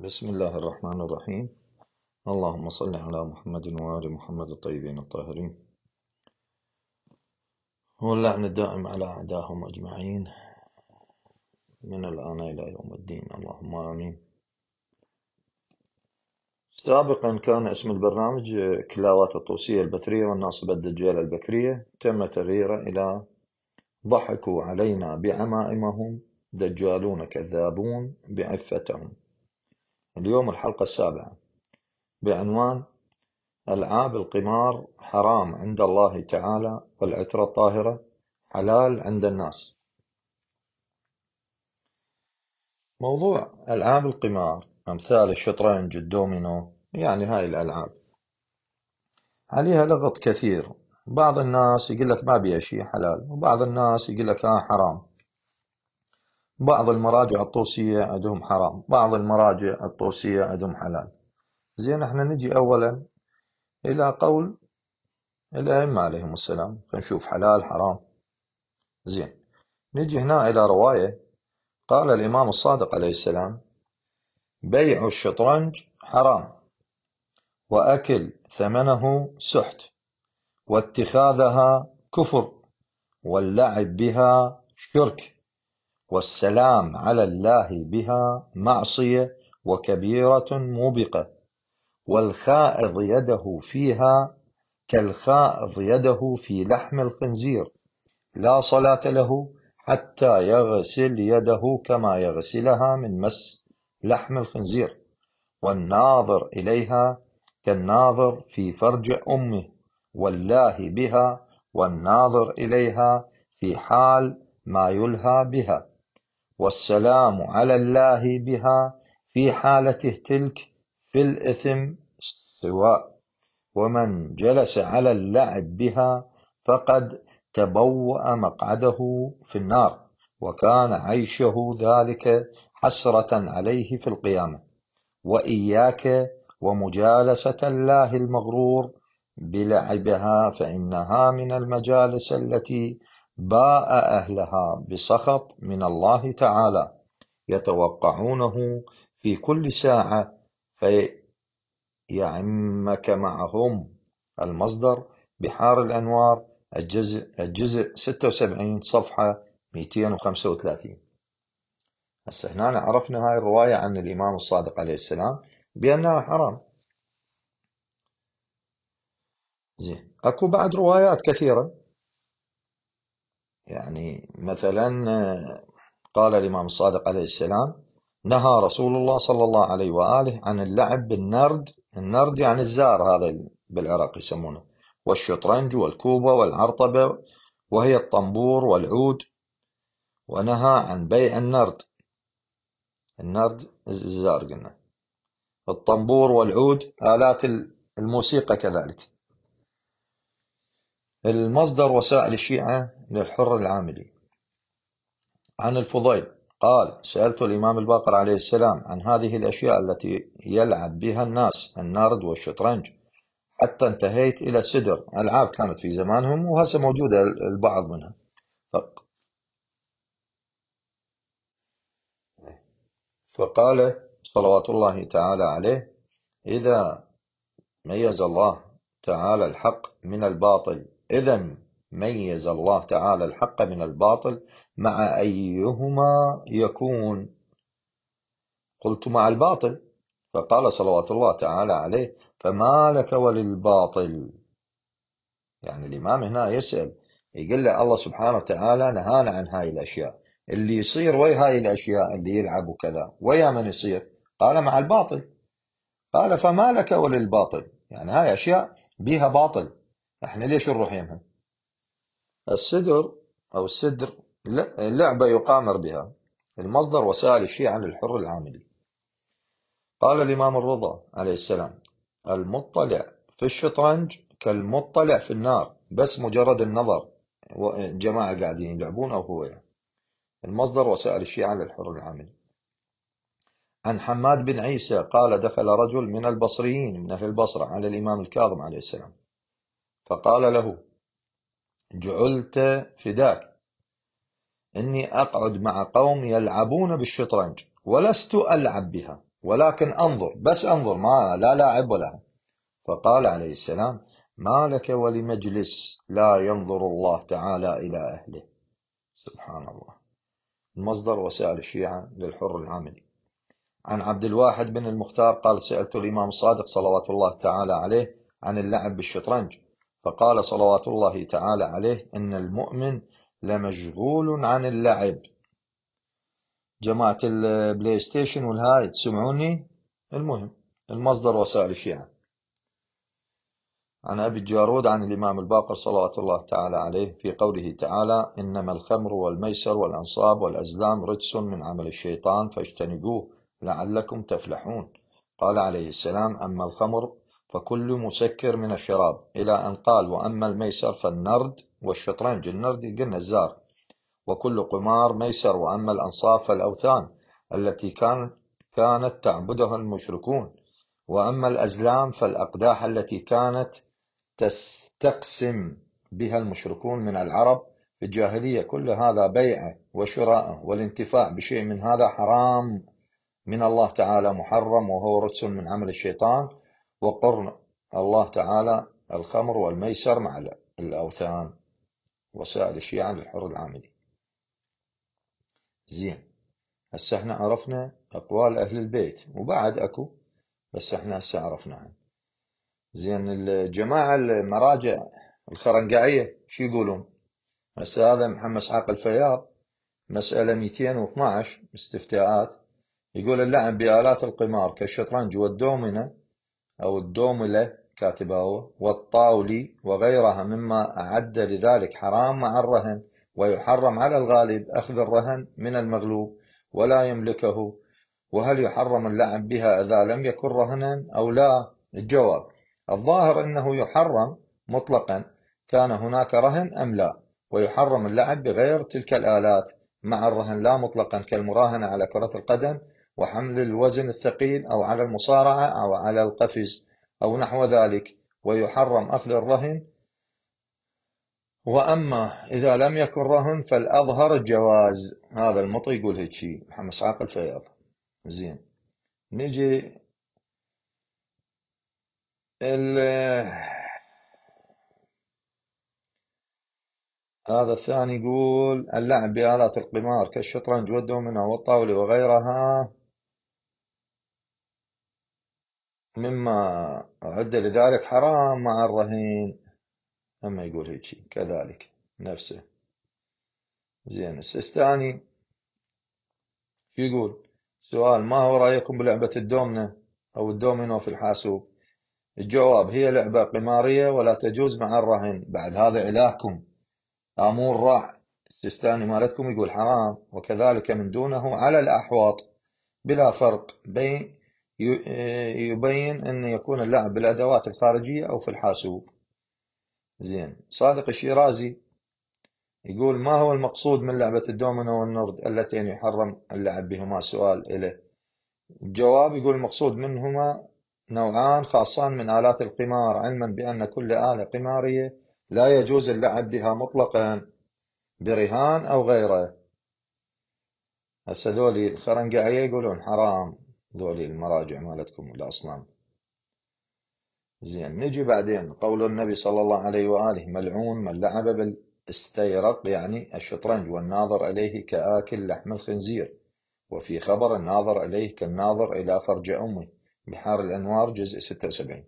بسم الله الرحمن الرحيم اللهم صل على محمد وآل محمد الطيبين الطاهرين واللعن الدائم على أعدائهم أجمعين من الآن إلى يوم الدين اللهم آمين سابقا كان اسم البرنامج كلاوات الطوسية البترية والناصبة الدجالة البكرية تم تغييره إلى ضحكوا علينا بعمائمهم دجالون كذابون بعفتهم اليوم الحلقة السابعة بعنوان ألعاب القمار حرام عند الله تعالى والعترة الطاهرة حلال عند الناس موضوع ألعاب القمار أمثال الشطرنج الدومينو يعني هاي الألعاب عليها لغط كثير بعض الناس يقول لك ما بيها شيء حلال وبعض الناس يقول لك آه حرام بعض المراجع الطوسية عندهم حرام بعض المراجع الطوسية عندهم حلال زين احنا نجي اولا الى قول الائمة عليهم السلام فنشوف حلال حرام زين نجي هنا الى رواية قال الامام الصادق عليه السلام بيع الشطرنج حرام واكل ثمنه سحت واتخاذها كفر واللعب بها شرك والسلام على الله بها معصية وكبيرة موبقة والخائض يده فيها كالخائض يده في لحم الخنزير لا صلاة له حتى يغسل يده كما يغسلها من مس لحم الخنزير والناظر إليها كالناظر في فرج أمه والله بها والناظر إليها في حال ما يلهى بها والسلام على الله بها في حالته تلك في الإثم سواء ومن جلس على اللعب بها فقد تبوأ مقعده في النار وكان عيشه ذلك حسرة عليه في القيامة وإياك ومجالسة الله المغرور بلعبها فإنها من المجالس التي باء أهلها بسخط من الله تعالى يتوقعونه في كل ساعة فيعمك معهم المصدر بحار الأنوار الجزء, الجزء 76 صفحة 235 هسه هنا عرفنا هاي الرواية عن الإمام الصادق عليه السلام بأنها حرام زين أكو بعد روايات كثيرة يعني مثلا آه، قال الإمام الصادق عليه السلام نهى رسول الله صلى الله عليه وآله عن اللعب بالنرد النرد يعني الزار هذا بالعراق يسمونه والشطرنج والكوبة والعرطبة وهي الطنبور والعود ونهى عن بيع النرد النرد الزار قلنا الطنبور والعود آلات الموسيقى كذلك المصدر وسائل الشيعة للحر العاملي عن الفضيل قال سألت الإمام الباقر عليه السلام عن هذه الأشياء التي يلعب بها الناس النارد والشطرنج حتى انتهيت إلى السدر ألعاب كانت في زمانهم وهسه موجودة البعض منها فقال صلوات الله تعالى عليه إذا ميز الله تعالى الحق من الباطل إذا ميز الله تعالى الحق من الباطل مع أيهما يكون قلت مع الباطل فقال صلوات الله تعالى عليه فما لك وللباطل يعني الإمام هنا يسأل يقول له الله سبحانه وتعالى نهانا عن هاي الأشياء اللي يصير ويا هاي الأشياء اللي يلعب وكذا ويا من يصير قال مع الباطل قال فما لك وللباطل يعني هاي أشياء بيها باطل احنا ليش نروح يمها السدر أو السدر لعبة يقامر بها المصدر وسائل الشيعة عن الحر العاملي قال الإمام الرضا عليه السلام المطلع في الشطرنج كالمطلع في النار بس مجرد النظر جماعة قاعدين يلعبون أو هو يعني. المصدر وسائل الشيعة للحر العاملي عن حماد بن عيسى قال دخل رجل من البصريين من أهل البصرة على الإمام الكاظم عليه السلام فقال له جعلت فداك إني أقعد مع قوم يلعبون بالشطرنج ولست ألعب بها ولكن أنظر بس أنظر ما لا لاعب ولا فقال عليه السلام ما لك ولمجلس لا ينظر الله تعالى إلى أهله سبحان الله المصدر وسائل الشيعة للحر العاملي عن عبد الواحد بن المختار قال سألت الإمام الصادق صلوات الله تعالى عليه عن اللعب بالشطرنج فقال صلوات الله تعالى عليه إن المؤمن لمشغول عن اللعب جماعة البلاي ستيشن والهاي تسمعوني المهم المصدر وسائل الشيعة عن أبي الجارود عن الإمام الباقر صلوات الله تعالى عليه في قوله تعالى إنما الخمر والميسر والأنصاب والأزلام رجس من عمل الشيطان فاجتنبوه لعلكم تفلحون قال عليه السلام أما الخمر فكل مسكر من الشراب إلى أن قال وأما الميسر فالنرد والشطرنج النرد قلنا الزار وكل قمار ميسر وأما الأنصاف فالأوثان التي كان كانت تعبدها المشركون وأما الأزلام فالأقداح التي كانت تستقسم بها المشركون من العرب في الجاهلية كل هذا بيعه وشراءه والانتفاع بشيء من هذا حرام من الله تعالى محرم وهو رجس من عمل الشيطان وقرن الله تعالى الخمر والميسر مع الأوثان وسائل الشيعة للحر العاملي زين هسه احنا عرفنا أقوال أهل البيت وبعد أكو بس احنا هسه عرفناها زين الجماعة المراجع الخرنقعية شو يقولون هسه هذا محمد اسحاق الفياض مسألة 212 استفتاءات يقول اللعب بآلات القمار كالشطرنج والدومنة أو الدوملة كاتباو والطاولي وغيرها مما أعد لذلك حرام مع الرهن ويحرم على الغالب أخذ الرهن من المغلوب ولا يملكه وهل يحرم اللعب بها إذا لم يكن رهنا أو لا الجواب الظاهر أنه يحرم مطلقا كان هناك رهن أم لا ويحرم اللعب بغير تلك الآلات مع الرهن لا مطلقا كالمراهنة على كرة القدم وحمل الوزن الثقيل أو على المصارعة أو على القفز أو نحو ذلك ويحرم أكل الرهن وأما إذا لم يكن رهن فالأظهر جواز هذا المطي يقول هيك شيء محمد إسحاق الفياض زين نجي ال هذا الثاني يقول اللعب بآلات القمار كالشطرنج والدومينو والطاولة وغيرها مما أعد لذلك حرام مع الرهين أما يقول هيك كذلك نفسه زين السيستاني شو يقول سؤال ما هو رأيكم بلعبة الدومنة أو الدومينو في الحاسوب الجواب هي لعبة قمارية ولا تجوز مع الرهن بعد هذا إلهكم آمور راح السيستاني مالتكم يقول حرام وكذلك من دونه على الأحواط بلا فرق بين آه، يبين أن يكون اللعب بالأدوات الخارجية أو في الحاسوب زين صادق الشيرازي يقول ما هو المقصود من لعبة الدومينو والنورد اللتين يحرم اللعب بهما سؤال إليه الجواب يقول المقصود منهما نوعان خاصان من آلات القمار علما بأن كل آلة قمارية لا يجوز اللعب بها مطلقا برهان أو غيره هسه ذولي الخرنقعية يقولون حرام ذولي المراجع مالتكم الأصنام زين نجي بعدين قول النبي صلى الله عليه وآله ملعون من لعب بالاستيرق يعني الشطرنج والناظر إليه كآكل لحم الخنزير وفي خبر الناظر إليه كالناظر إلى فرج أمه بحار الأنوار جزء 76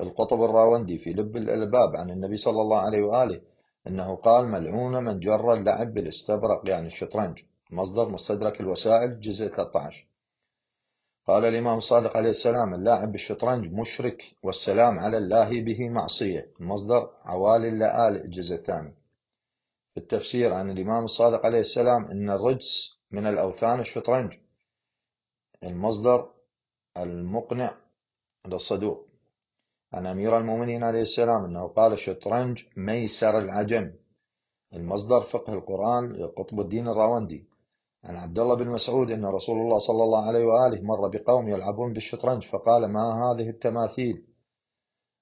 القطب الراوندي في لب الألباب عن النبي صلى الله عليه وآله أنه قال ملعون من جر اللعب بالاستبرق يعني الشطرنج مصدر مستدرك الوسائل جزء 13 قال الإمام الصادق عليه السلام اللاعب بالشطرنج مشرك والسلام على الله به معصية المصدر عوالي اللآلئ الجزء الثاني في التفسير عن الإمام الصادق عليه السلام إن الرجس من الأوثان الشطرنج المصدر المقنع للصدوق عن أمير المؤمنين عليه السلام أنه قال الشطرنج ميسر العجم المصدر فقه القرآن لقطب الدين الراوندي عن عبد الله بن مسعود أن رسول الله صلى الله عليه وآله مر بقوم يلعبون بالشطرنج فقال ما هذه التماثيل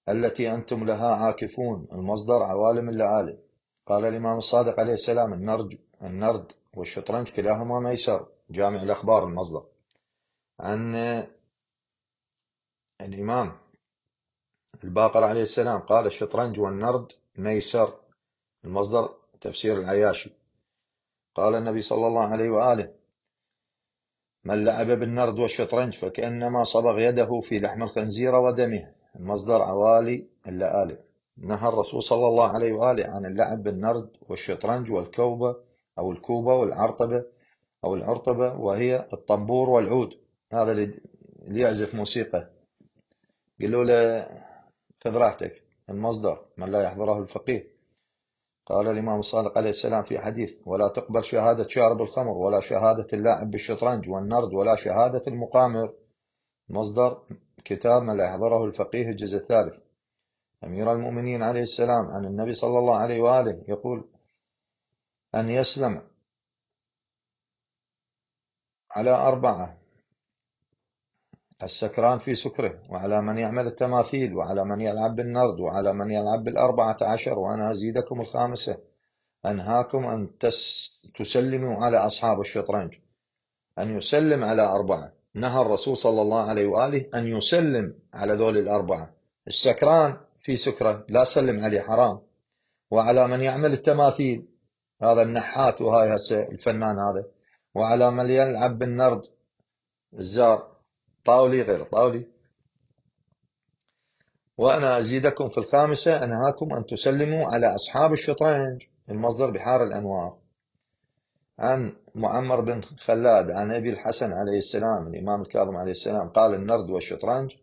التي أنتم لها عاكفون المصدر عوالم اللعالم قال الإمام الصادق عليه السلام النرج النرد والشطرنج كلاهما ميسر جامع الأخبار المصدر عن الإمام الباقر عليه السلام قال الشطرنج والنرد ميسر المصدر تفسير العياشي قال النبي صلى الله عليه وآله من لعب بالنرد والشطرنج فكأنما صبغ يده في لحم الخنزير ودمه المصدر عوالي اللآلئ نهى الرسول صلى الله عليه وآله عن اللعب بالنرد والشطرنج والكوبة أو الكوبة والعرطبة أو العرطبة وهي الطنبور والعود هذا اللي يعزف موسيقى قالوا له خذ راحتك المصدر من لا يحضره الفقيه قال الإمام الصادق عليه السلام في حديث ولا تقبل شهادة شارب الخمر ولا شهادة اللاعب بالشطرنج والنرد ولا شهادة المقامر مصدر كتاب من لا يحضره الفقيه الجزء الثالث أمير المؤمنين عليه السلام عن النبي صلى الله عليه وآله يقول أن يسلم على أربعة السكران في سكره وعلى من يعمل التماثيل وعلى من يلعب بالنرد وعلى من يلعب بالأربعة عشر وأنا أزيدكم الخامسة أنهاكم أن تس تسلموا على أصحاب الشطرنج أن يسلم على أربعة نهى الرسول صلى الله عليه وآله أن يسلم على ذول الأربعة السكران في سكرة لا سلم عليه حرام وعلى من يعمل التماثيل هذا النحات وهاي هسه الفنان هذا وعلى من يلعب بالنرد الزار طاولي غير طاولي وأنا أزيدكم في الخامسة أنهاكم أن تسلموا على أصحاب الشطرنج المصدر بحار الأنوار عن معمر بن خلاد عن أبي الحسن عليه السلام الإمام الكاظم عليه السلام قال النرد والشطرنج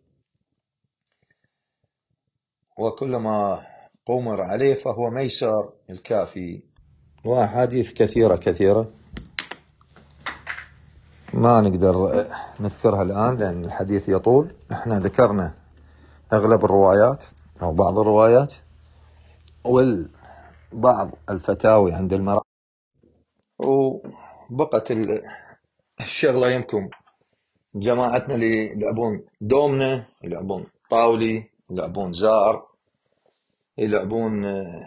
وكلما قمر عليه فهو ميسر الكافي وأحاديث كثيرة كثيرة ما نقدر نذكرها الآن لأن الحديث يطول احنا ذكرنا أغلب الروايات أو بعض الروايات وبعض الفتاوي عند المرأة وبقت الشغلة يمكن جماعتنا اللي يلعبون دومنا يلعبون طاولي يلعبون زار يلعبون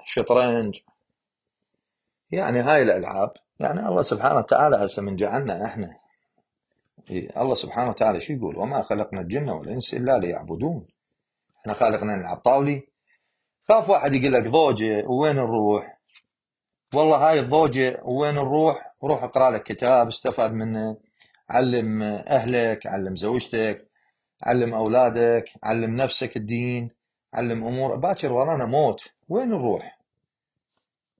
شطرنج يعني هاي الألعاب يعني الله سبحانه وتعالى هسه من جعلنا احنا إيه، الله سبحانه وتعالى شو يقول وما خلقنا الجن والإنس إلا ليعبدون احنا خالقنا نلعب طاولي خاف واحد يقول لك ضوجة وين نروح والله هاي الضوجة وين نروح روح اقرا لك كتاب استفاد منه علم أهلك علم زوجتك علم أولادك علم نفسك الدين علم أمور باكر ورانا موت وين نروح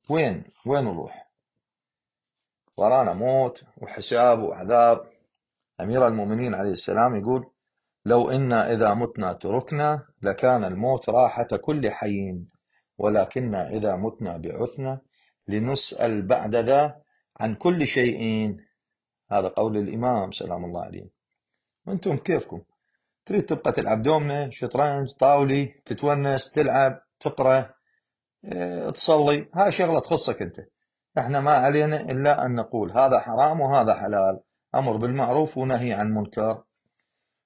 وين وين نروح ورانا موت وحساب وعذاب أمير المؤمنين عليه السلام يقول لو إنا إذا متنا تركنا لكان الموت راحة كل حي ولكننا إذا متنا بعثنا لنسأل بعد ذا عن كل شيء هذا قول الإمام سلام الله عليه وأنتم كيفكم تريد تبقى تلعب دومنة شطرنج طاولي تتونس تلعب تقرأ إيه، تصلي هاي شغلة تخصك أنت احنا ما علينا إلا أن نقول هذا حرام وهذا حلال أمر بالمعروف ونهي عن منكر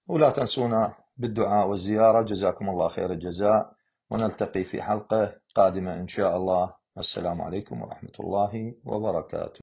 ولا تنسونا بالدعاء والزيارة جزاكم الله خير الجزاء ونلتقي في حلقة قادمة إن شاء الله السلام عليكم ورحمة الله وبركاته